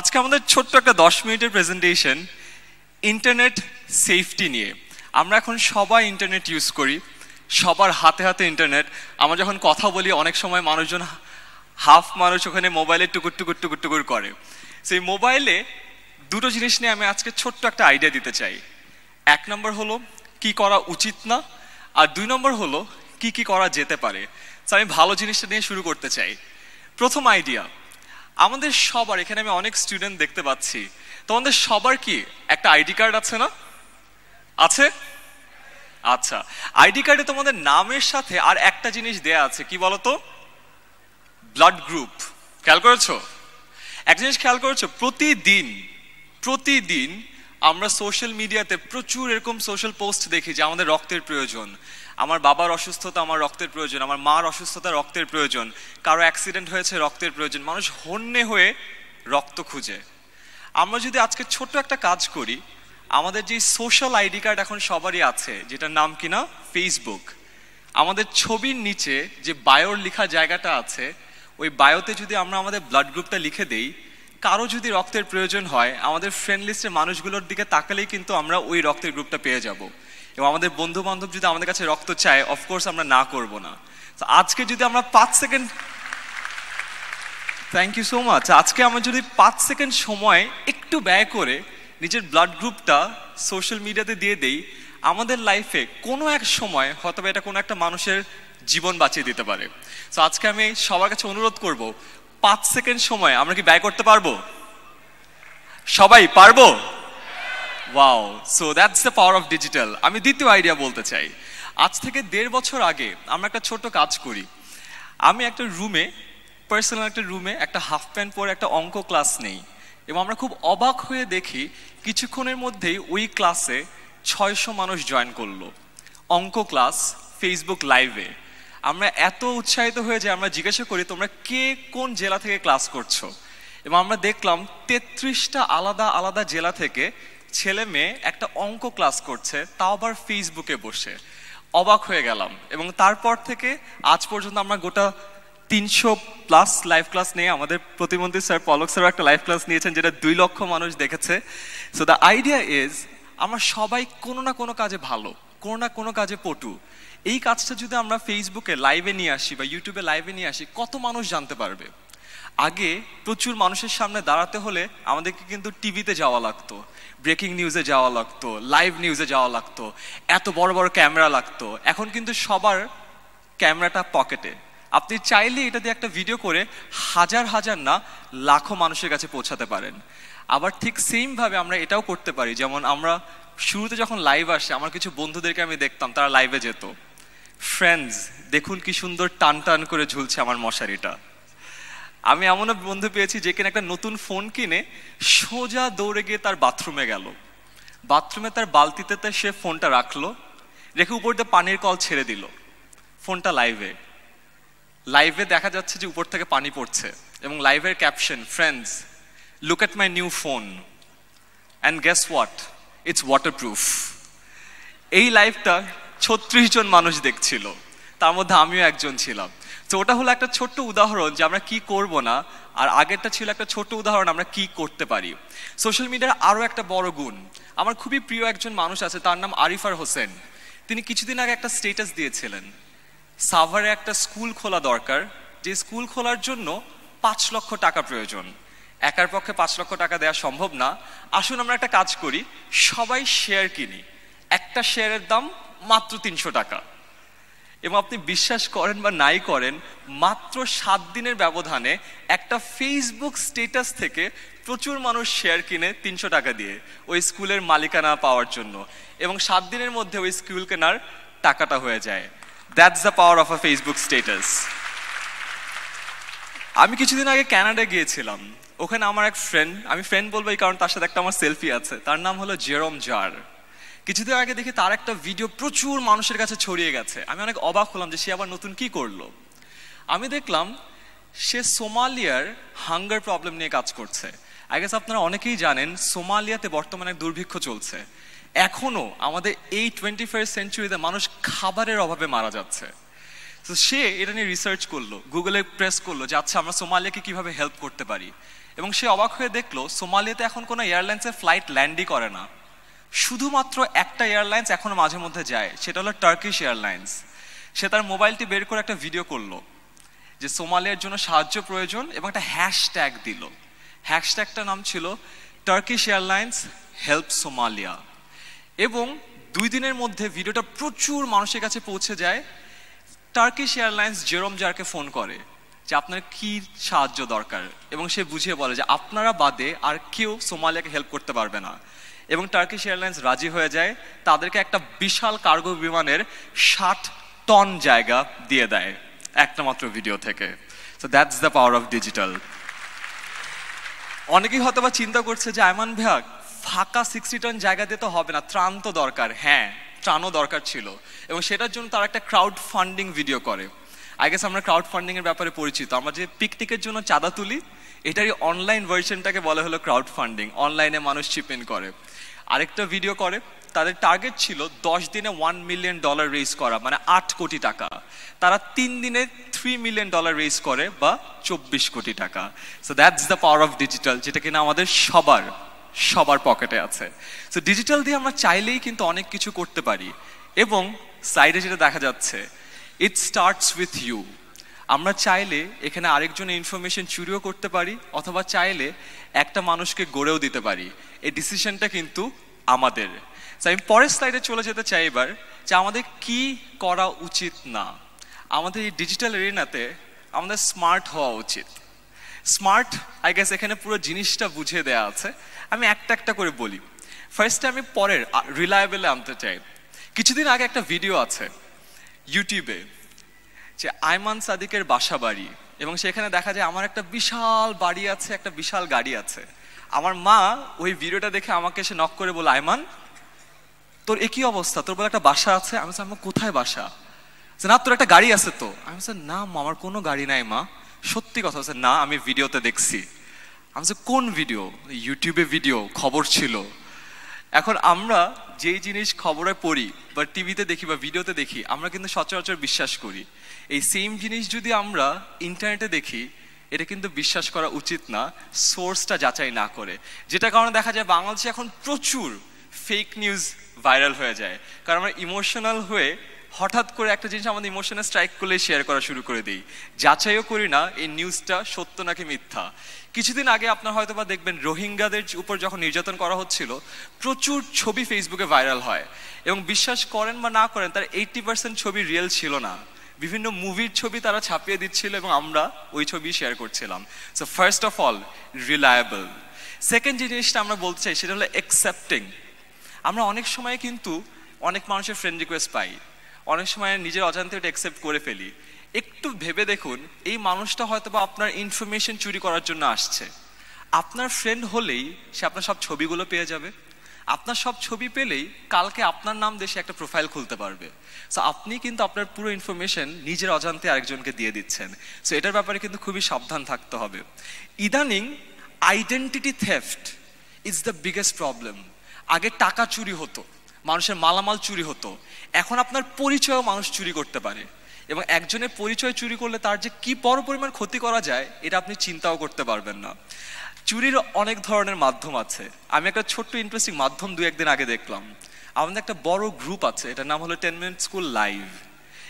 আজকে আমাদের ছোট্ট একটা দশ মিনিটের প্রেজেন্টেশন ইন্টারনেট সেফটি নিয়ে আমরা এখন সবাই ইন্টারনেট ইউজ করি সবার হাতে হাতে ইন্টারনেট আমরা যখন কথা বলি অনেক সময় মানুষজন হাফ মানুষ ওখানে মোবাইলে টুকুর টুকুর টুকুর টুকুর করে সেই মোবাইলে দুটো জিনিস নিয়ে আমি আজকে ছোট্ট একটা আইডিয়া দিতে চাই এক নম্বর হলো কি করা উচিত না আর দুই নম্বর হলো কি কি করা যেতে পারে আমি ভালো জিনিসটা নিয়ে শুরু করতে চাই প্রথম আইডিয়া আমাদের সবার এখানে আমি অনেক স্টুডেন্ট দেখতে পাচ্ছি তোমাদের সবার কি একটা আইডি কার্ড আছে না আছে আচ্ছা আইডি কার্ডে তোমাদের নামের সাথে আর একটা জিনিস দেয়া আছে কি বলতো ব্লাড গ্রুপ খেয়াল করেছো এক জিনিস খেয়াল করেছো প্রতিদিন প্রতিদিন আমরা সোশ্যাল মিডিয়াতে প্রচুর এরকম সোশ্যাল পোস্ট দেখি যে আমাদের রক্তের প্রয়োজন আমার বাবার অসুস্থতা আমার রক্তের প্রয়োজন আমার মার অসুস্থতা রক্তের প্রয়োজন কারো অ্যাক্সিডেন্ট হয়েছে রক্তের প্রয়োজন মানুষ হন্যে হয়ে রক্ত খুঁজে আমরা যদি আজকে ছোট্ট একটা কাজ করি আমাদের যে সোশ্যাল আইডি কার্ড এখন সবারই আছে যেটার নাম কিনা ফেসবুক আমাদের ছবির নিচে যে বায়োর লেখা জায়গাটা আছে ওই বায়োতে যদি আমরা আমাদের ব্লাড গ্রুপটা লিখে দেই কারো যদি রক্তের প্রয়োজন হয় আমাদের ফ্রেন্ড লিস্টের মানুষগুলোর দিকে তাকালেই কিন্তু আমরা ওই রক্তের গ্রুপটা পেয়ে যাব এবং আমাদের বন্ধু বান্ধব যদি আমাদের কাছে রক্ত চায় অফকোর্স আমরা না করব না তো আজকে যদি আমরা পাঁচ second thank you so much আজকে আমরা যদি পাঁচ সেকেন্ড সময় একটু ব্যয় করে নিজের ব্লাড গ্রুপটা সোশ্যাল মিডিয়াতে দিয়ে দেই আমাদের লাইফে কোনো এক সময় হয়তো এটা কোনো একটা মানুষের জীবন বাঁচিয়ে দিতে পারে তো আজকে আমি সবার কাছে অনুরোধ করব পাঁচ সেকেন্ড সময় আমরা কি ব্যয় করতে পারবো সবাই পারবো wow so that's the power of digital আমি দ্বিতীয় আইডিয়া বলতে চাই আজ থেকে দেড় বছর আগে আমরা একটা ছোট কাজ করি আমি একটা রুমে পার্সোনাল একটা রুমে একটা হাফ প্যান্ট পরে একটা অঙ্ক ক্লাস নেই এবং আমরা খুব অবাক হয়ে দেখি কিছুক্ষণের মধ্যেই ওই ক্লাসে ছয়শো মানুষ জয়েন করলো অঙ্ক ক্লাস ফেসবুক লাইভে আমরা এত উৎসাহিত হয়ে যে আমরা জিজ্ঞাসা করি তোমরা কে কোন জেলা থেকে ক্লাস করছো এবং আমরা দেখলাম তেত্রিশটা আলাদা আলাদা জেলা থেকে ছেলে মেয়ে একটা অঙ্ক ক্লাস করছে তাও আবার ফেসবুকে বসে অবাক হয়ে গেলাম এবং তারপর থেকে আজ পর্যন্ত আমরা গোটা তিনশো প্লাস লাইভ ক্লাস নিয়ে আমাদের প্রতিমন্ত্রী স্যার পলক স্যারও একটা লাইভ ক্লাস নিয়েছেন যেটা দুই লক্ষ মানুষ দেখেছে সো দ্য আইডিয়া ইজ আমরা সবাই কোনো না কোনো কাজে ভালো কোনো না কোনো কাজে পটু এই কাজটা যদি আমরা ফেসবুকে লাইভে নিয়ে আসি বা ইউটিউবে লাইভে নিয়ে আসি কত মানুষ জানতে পারবে আগে প্রচুর মানুষের সামনে দাঁড়াতে হলে আমাদেরকে কিন্তু টিভিতে যাওয়া লাগতো ব্রেকিং নিউজে যাওয়া লাগতো লাইভ নিউজে যাওয়া লাগতো এত বড় বড় ক্যামেরা লাগতো এখন কিন্তু সবার ক্যামেরাটা পকেটে আপনি চাইলে এটা দিয়ে একটা ভিডিও করে হাজার হাজার না লাখো মানুষের কাছে পৌঁছাতে পারেন আবার ঠিক সেমভাবে আমরা এটাও করতে পারি যেমন আমরা শুরুতে যখন লাইভ আসে আমার কিছু বন্ধুদেরকে আমি দেখতাম তারা লাইভে যেত ফ্রেন্ডস দেখুন কি সুন্দর টান টান করে ঝুলছে আমার মশারিটা আমি এমনও বন্ধু পেয়েছি যে কিনা একটা নতুন ফোন কিনে সোজা দৌড়ে গিয়ে তার বাথরুমে গেল বাথরুমে তার বালতিতে সে ফোনটা রাখলো রেখে উপর দিয়ে পানির কল ছেড়ে দিল ফোনটা লাইভে লাইভে দেখা যাচ্ছে যে উপর থেকে পানি পড়ছে এবং লাইভের caption friends look at my new phone and guess what it's waterproof এই লাইভটা ছত্রিশ জন মানুষ দেখছিল তার মধ্যে আমিও একজন ছিলাম তো ওটা হলো একটা ছোট্ট উদাহরণ যে আমরা কি করব না আর আগেরটা ছিল একটা ছোট্ট উদাহরণ আমরা কি করতে পারি সোশ্যাল মিডিয়ার আরও একটা বড় গুণ আমার খুবই প্রিয় একজন মানুষ আছে তার নাম আরিফার হোসেন তিনি কিছুদিন আগে একটা স্টেটাস দিয়েছিলেন সাভারে একটা স্কুল খোলা দরকার যে স্কুল খোলার জন্য পাঁচ লক্ষ টাকা প্রয়োজন একার পক্ষে পাঁচ লক্ষ টাকা দেওয়া সম্ভব না আসুন আমরা একটা কাজ করি সবাই শেয়ার কিনি একটা শেয়ারের দাম মাত্র তিনশো টাকা এবং আপনি বিশ্বাস করেন বা নাই করেন মাত্র সাত দিনের ব্যবধানে একটা ফেসবুক স্টেটাস থেকে প্রচুর মানুষ শেয়ার কিনে তিনশো টাকা দিয়ে ওই স্কুলের মালিকানা পাওয়ার জন্য এবং সাত দিনের মধ্যে ওই স্কুল কেনার টাকাটা হয়ে যায় that's the power of a Facebook status আমি কিছুদিন আগে ক্যানাডা গিয়েছিলাম ওখানে আমার এক ফ্রেন্ড আমি ফ্রেন্ড বলবো এই কারণ তার সাথে একটা আমার সেলফি আছে তার নাম হলো জেরম জার কিছুদিন আগে দেখি তার একটা ভিডিও প্রচুর মানুষের কাছে ছড়িয়ে গেছে আমি অনেক অবাক হলাম যে সে আবার নতুন কি করলো আমি দেখলাম সে সোমালিয়ার হাঙ্গার প্রবলেম নিয়ে কাজ করছে আই গেস আপনারা অনেকেই জানেন সোমালিয়াতে বর্তমানে এক দুর্ভিক্ষ চলছে এখনও আমাদের এই টোয়েন্টি ফার্স্ট সেঞ্চুরিতে মানুষ খাবারের অভাবে মারা যাচ্ছে তো সে এটা নিয়ে রিসার্চ করলো গুগলে প্রেস করলো যে আচ্ছা আমরা সোমালিয়াকে কিভাবে হেল্প করতে পারি এবং সে অবাক হয়ে দেখলো সোমালিয়াতে এখন কোনো এয়ারলাইন্সের ফ্লাইট ল্যান্ডই করে না শুধুমাত্র একটা এয়ারলাইন্স এখন মাঝে মধ্যে যায় সেটা হলো টার্কিশ এয়ারলাইন্স সে তার মোবাইলটি বের করে একটা ভিডিও করলো যে সোমালিয়ার জন্য সাহায্য প্রয়োজন এবং একটা হ্যাশট্যাগ দিল হ্যাশট্যাগটার নাম ছিল টার্কিশ এয়ারলাইন্স হেল্প সোমালিয়া এবং দুই দিনের মধ্যে ভিডিওটা প্রচুর মানুষের কাছে পৌঁছে যায় টার্কিশ এয়ারলাইন্স জেরম জারকে ফোন করে যে আপনার কি সাহায্য দরকার এবং সে বুঝিয়ে বলে যে আপনারা বাদে আর কেউ সোমালিয়াকে হেল্প করতে পারবে না এবং টার্কিশ এয়ারলাইন্স রাজি হয়ে যায় তাদেরকে একটা বিশাল কার্গো বিমানের ষাট টন জায়গা দিয়ে দেয় একটা মাত্র ভিডিও থেকে so that's the power of digital অনেকেই হয়তো বা চিন্তা করছে যে আয়মান ভাগ ফাঁকা সিক্সটি টন জায়গা দিয়ে তো হবে না ত্রাণ তো দরকার হ্যাঁ ত্রাণও দরকার ছিল এবং সেটার জন্য তারা একটা ক্রাউড ফান্ডিং ভিডিও করে আগে আমরা ক্রাউড ফান্ডিং এর ব্যাপারে পরিচিত আমরা যে পিকনিকের জন্য চাঁদা তুলি এটারই অনলাইন ভার্সনটাকে বলা হলো ক্রাউড ফান্ডিং অনলাইনে মানুষ চিপেন করে আরেকটা ভিডিও করে তাদের টার্গেট ছিল দশ দিনে ওয়ান মিলিয়ন ডলার রেস করা মানে আট কোটি টাকা তারা তিন দিনে থ্রি মিলিয়ন ডলার রেস করে বা চব্বিশ কোটি টাকা so that's the power of digital যেটা কিনা আমাদের সবার সবার পকেটে আছে সো ডিজিটাল দিয়ে আমরা চাইলেই কিন্তু অনেক কিছু করতে পারি এবং সাইডে যেটা দেখা যাচ্ছে ইট স্টার্টস উইথ ইউ আমরা চাইলে এখানে আরেকজনের ইনফরমেশন চুরিও করতে পারি অথবা চাইলে একটা মানুষকে গড়েও দিতে পারি এই ডিসিশনটা কিন্তু আমাদের আমি পরের স্লাইডে চলে যেতে চাই এবার যে আমাদের কি করা উচিত না আমাদের এই ডিজিটাল এরিনাতে আমাদের স্মার্ট হওয়া উচিত স্মার্ট আই গেস এখানে পুরো জিনিসটা বুঝে দেয়া আছে আমি একটা একটা করে বলি ফার্স্টে আমি পরের রিলায়েবেলে আনতে চাই কিছুদিন আগে একটা ভিডিও আছে ইউটিউবে যে আয়মান সাদিকের বাসা বাড়ি এবং সেখানে দেখা যায় আমার একটা বিশাল বাড়ি আছে একটা বিশাল গাড়ি আছে আমার মা ওই ভিডিওটা দেখে আমাকে সে নক করে বলে আয়মান তোর একই অবস্থা তোর বলে একটা বাসা আছে আমি আমার কোথায় বাসা যে না তোর একটা গাড়ি আছে তো আমি বলছি না আমার কোনো গাড়ি নাই মা সত্যি কথা স্যার না আমি ভিডিওতে দেখছি আমি কোন ভিডিও ইউটিউবে ভিডিও খবর ছিল এখন আমরা যেই জিনিস খবরে পড়ি বা টিভিতে দেখি বা ভিডিওতে দেখি আমরা কিন্তু সচরাচর বিশ্বাস করি এই সেম জিনিস যদি আমরা ইন্টারনেটে দেখি এটা কিন্তু বিশ্বাস করা উচিত না সোর্সটা যাচাই না করে যেটা কারণে দেখা যায় বাংলাদেশে এখন প্রচুর ফেক নিউজ ভাইরাল হয়ে যায় কারণ আমরা ইমোশনাল হয়ে হঠাৎ করে একটা জিনিস আমাদের ইমোশনে স্ট্রাইক করলে শেয়ার করা শুরু করে দিই যাচাইও করি না এই নিউজটা সত্য নাকি মিথ্যা কিছুদিন আগে আপনার হয়তো বা দেখবেন রোহিঙ্গাদের উপর যখন নির্যাতন করা হচ্ছিল প্রচুর ছবি ফেসবুকে ভাইরাল হয় এবং বিশ্বাস করেন বা না করেন তার এইট্টি পার্সেন্ট ছবি রিয়েল ছিল না বিভিন্ন মুভির ছবি তারা ছাপিয়ে দিচ্ছিল এবং আমরা ওই ছবি শেয়ার করছিলাম so first of all reliable second যে জিনিসটা আমরা বলতে চাই সেটা হলো অ্যাকসেপ্টিং আমরা অনেক সময় কিন্তু অনেক মানুষের ফ্রেন্ড রিকোয়েস্ট পাই অনেক সময় নিজের অজান্তে এটা অ্যাকসেপ্ট করে ফেলি একটু ভেবে দেখুন এই মানুষটা হয়তো বা আপনার ইনফরমেশন চুরি করার জন্য আসছে আপনার ফ্রেন্ড হলেই সে আপনার সব ছবিগুলো পেয়ে যাবে আপনার সব ছবি পেলেই কালকে আপনার নাম দেশে একটা প্রোফাইল খুলতে পারবে সো আপনি কিন্তু আপনার পুরো ইনফরমেশন নিজের অজান্তে আরেকজনকে দিয়ে দিচ্ছেন সো এটার ব্যাপারে কিন্তু খুবই সাবধান থাকতে হবে ইদানিং identity theft is the biggest problem আগে টাকা চুরি হতো মানুষের মালামাল চুরি হতো এখন আপনার পরিচয়ও মানুষ চুরি করতে পারে এবং একজনের পরিচয় চুরি করলে তার যে কি বড় পরিমাণ ক্ষতি করা যায় এটা আপনি চিন্তাও করতে পারবেন না চুরির অনেক ধরনের মাধ্যম আছে আমি একটা ছোট্ট ইন্টারেস্টিং মাধ্যম দু একদিন আগে দেখলাম আমাদের একটা বড় গ্রুপ আছে এটার নাম হলো টেন মিনিট স্কুল লাইভ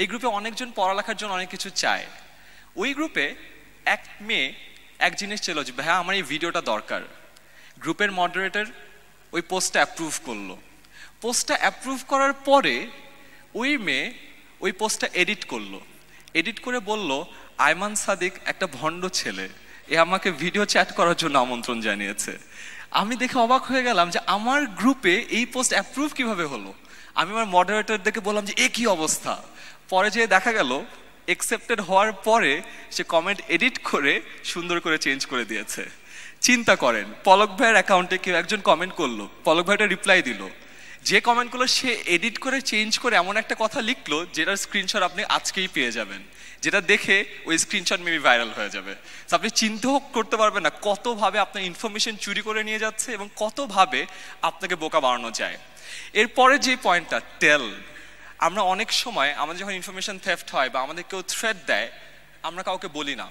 এই গ্রুপে অনেকজন পড়ালেখার জন্য অনেক কিছু চায় ওই গ্রুপে এক মেয়ে এক জিনিস চলে যে হ্যাঁ আমার এই ভিডিওটা দরকার গ্রুপের মডারেটর ওই পোস্টটা অ্যাপ্রুভ করলো পোস্টটা অ্যাপ্রুভ করার পরে ওই মেয়ে ওই পোস্টটা এডিট করলো এডিট করে বলল আয়মান সাদিক একটা ভণ্ড ছেলে এ আমাকে ভিডিও চ্যাট করার জন্য আমন্ত্রণ জানিয়েছে আমি দেখে অবাক হয়ে গেলাম যে আমার গ্রুপে এই পোস্ট অ্যাপ্রুভ কিভাবে হলো আমি আমার মডারেটরদেরকে বললাম যে এ কি অবস্থা পরে যেয়ে দেখা গেল একসেপ্টেড হওয়ার পরে সে কমেন্ট এডিট করে সুন্দর করে চেঞ্জ করে দিয়েছে চিন্তা করেন পলক ভাইয়ের অ্যাকাউন্টে কেউ একজন কমেন্ট করলো পলক ভাইটা রিপ্লাই দিল যে কমেন্টগুলো সে এডিট করে চেঞ্জ করে এমন একটা কথা লিখলো যেটার স্ক্রিনশট আপনি আজকেই পেয়ে যাবেন যেটা দেখে ওই স্ক্রিনশট মেবি ভাইরাল হয়ে যাবে তো আপনি চিন্তা করতে পারবেন না কতভাবে আপনার ইনফরমেশন চুরি করে নিয়ে যাচ্ছে এবং কতভাবে আপনাকে বোকা বাড়ানো যায় এরপরে যে পয়েন্টটা টেল আমরা অনেক সময় আমাদের যখন ইনফরমেশন থেফট হয় বা আমাদের কেউ থ্রেট দেয় আমরা কাউকে বলি না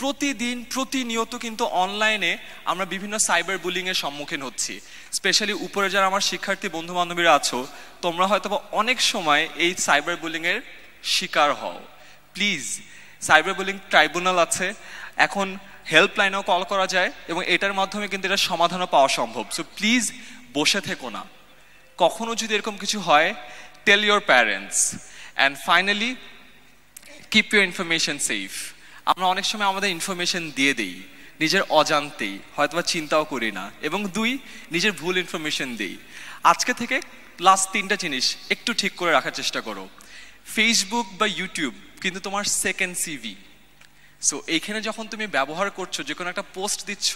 প্রতিদিন প্রতিনিয়ত কিন্তু অনলাইনে আমরা বিভিন্ন সাইবার বুলিংয়ের সম্মুখীন হচ্ছি স্পেশালি উপরে যারা আমার শিক্ষার্থী বন্ধু বান্ধবীরা আছো তোমরা হয়তো অনেক সময় এই সাইবার বুলিংয়ের শিকার হও প্লিজ সাইবার বুলিং ট্রাইব্যুনাল আছে এখন হেল্পলাইনেও কল করা যায় এবং এটার মাধ্যমে কিন্তু এটা সমাধানও পাওয়া সম্ভব সো প্লিজ বসে থেকো না কখনো যদি এরকম কিছু হয় tell your parents and finally keep your information safe আমরা অনেক সময় আমাদের ইনফরমেশন দিয়ে দেই নিজের অজান্তেই হয়তোবা চিন্তাও করি না এবং দুই নিজের ভুল ইনফরমেশন দিই আজকে থেকে লাস্ট তিনটা জিনিস একটু ঠিক করে রাখার চেষ্টা করো ফেসবুক বা ইউটিউব কিন্তু তোমার সেকেন্ড সিভি সো এইখানে যখন তুমি ব্যবহার করছো যে কোনো একটা পোস্ট দিচ্ছ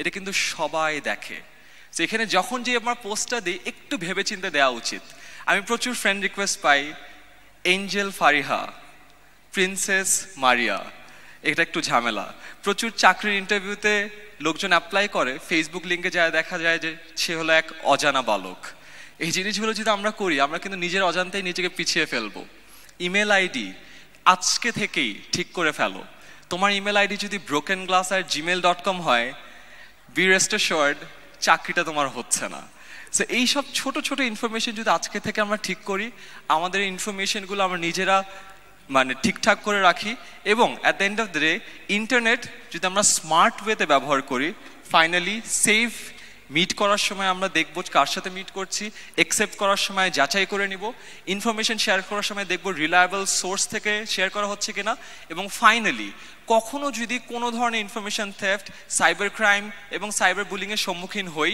এটা কিন্তু সবাই দেখে তো এখানে যখন যে আমার পোস্টটা দিই একটু ভেবে চিন্তে দেওয়া উচিত আমি প্রচুর ফ্রেন্ড রিকোয়েস্ট পাই এঞ্জেল ফারিহা প্রিন্সেস মারিয়া এটা একটু ঝামেলা প্রচুর চাকরির ইন্টারভিউতে লোকজন অ্যাপ্লাই করে ফেসবুক লিঙ্কে যায় দেখা যায় যে সে হলো এক অজানা বালক এই জিনিসগুলো যদি আমরা করি আমরা কিন্তু নিজের অজান্তেই নিজেকে পিছিয়ে ফেলবো ইমেল আইডি আজকে থেকেই ঠিক করে ফেলো তোমার ইমেল আইডি যদি ব্রোকেন গ্লাস আর জিমেল ডট কম হয় বি রেস্ট শর্ড চাকরিটা তোমার হচ্ছে না সো এইসব ছোট ছোট ইনফরমেশন যদি আজকে থেকে আমরা ঠিক করি আমাদের ইনফরমেশনগুলো আমরা নিজেরা মানে ঠিকঠাক করে রাখি এবং at the end of the day internet যদি আমরা স্মার্ট ওয়েতে ব্যবহার করি ফাইনালি সেফ মিট করার সময় আমরা দেখবো কার সাথে মিট করছি একসেপ্ট করার সময় যাচাই করে নিব ইনফরমেশন শেয়ার করার সময় দেখবো রিলায়েবল সোর্স থেকে শেয়ার করা হচ্ছে কিনা এবং ফাইনালি কখনো যদি কোনো ধরনের ইনফরমেশন থেফট সাইবার ক্রাইম এবং সাইবার বুলিংয়ের সম্মুখীন হই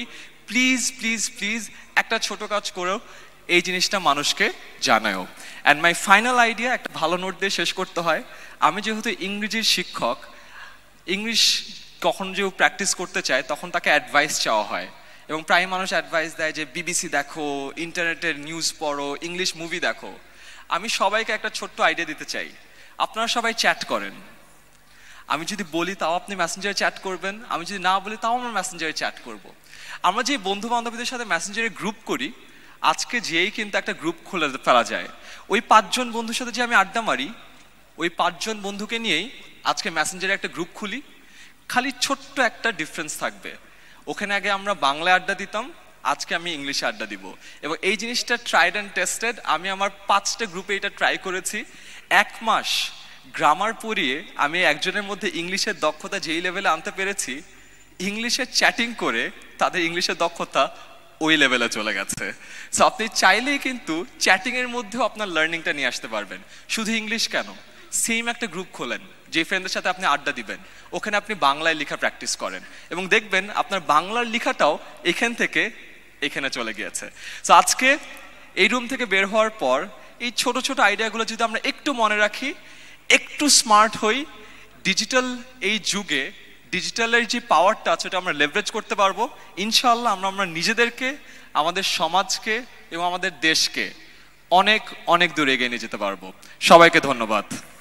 প্লিজ প্লিজ প্লিজ একটা ছোট কাজ করেও এই জিনিসটা মানুষকে জানায়ও অ্যান্ড মাই ফাইনাল আইডিয়া একটা ভালো নোট দিয়ে শেষ করতে হয় আমি যেহেতু ইংরেজির শিক্ষক ইংলিশ কখন যে প্র্যাকটিস করতে চায় তখন তাকে অ্যাডভাইস চাওয়া হয় এবং প্রায় মানুষ অ্যাডভাইস দেয় যে বিবিসি দেখো ইন্টারনেটের নিউজ পড়ো ইংলিশ মুভি দেখো আমি সবাইকে একটা ছোট্ট আইডিয়া দিতে চাই আপনারা সবাই চ্যাট করেন আমি যদি বলি তাও আপনি ম্যাসেঞ্জারে চ্যাট করবেন আমি যদি না বলি তাও আমরা ম্যাসেঞ্জারে চ্যাট করব। আমরা যে বন্ধু বান্ধবীদের সাথে মেসেঞ্জারে গ্রুপ করি আজকে যেই কিন্তু একটা গ্রুপ খুলে ফেলা যায় ওই পাঁচজন বন্ধুর সাথে যে আমি আড্ডা মারি ওই পাঁচজন বন্ধুকে নিয়েই আজকে ম্যাসেঞ্জারে একটা গ্রুপ খুলি খালি ছোট্ট একটা ডিফারেন্স থাকবে ওখানে আগে আমরা বাংলায় আড্ডা দিতাম আজকে আমি ইংলিশে আড্ডা দিব এবং এই জিনিসটা ট্রাইড অ্যান্ড টেস্টেড আমি আমার পাঁচটা গ্রুপে এটা ট্রাই করেছি এক মাস গ্রামার পড়িয়ে আমি একজনের মধ্যে ইংলিশের দক্ষতা যেই লেভেলে আনতে পেরেছি ইংলিশে চ্যাটিং করে তাদের ইংলিশের দক্ষতা ওই লেভেলে চলে গেছে সো আপনি চাইলেই কিন্তু চ্যাটিংয়ের মধ্যেও আপনার লার্নিংটা নিয়ে আসতে পারবেন শুধু ইংলিশ কেন সেম একটা গ্রুপ খোলেন যে ফ্রেন্ডের সাথে আপনি আড্ডা দিবেন ওখানে আপনি বাংলায় লেখা প্র্যাকটিস করেন এবং দেখবেন আপনার বাংলার লেখাটাও এখান থেকে এখানে চলে গিয়েছে সো আজকে এই রুম থেকে বের হওয়ার পর এই ছোট ছোট আইডিয়াগুলো যদি আমরা একটু মনে রাখি একটু স্মার্ট হই ডিজিটাল এই যুগে ডিজিটালের যে পাওয়ারটা আছে ওটা আমরা লেভারেজ করতে পারবো ইনশাল্লাহ আমরা আমরা নিজেদেরকে আমাদের সমাজকে এবং আমাদের দেশকে অনেক অনেক দূরে এগিয়ে নিয়ে যেতে পারবো সবাইকে ধন্যবাদ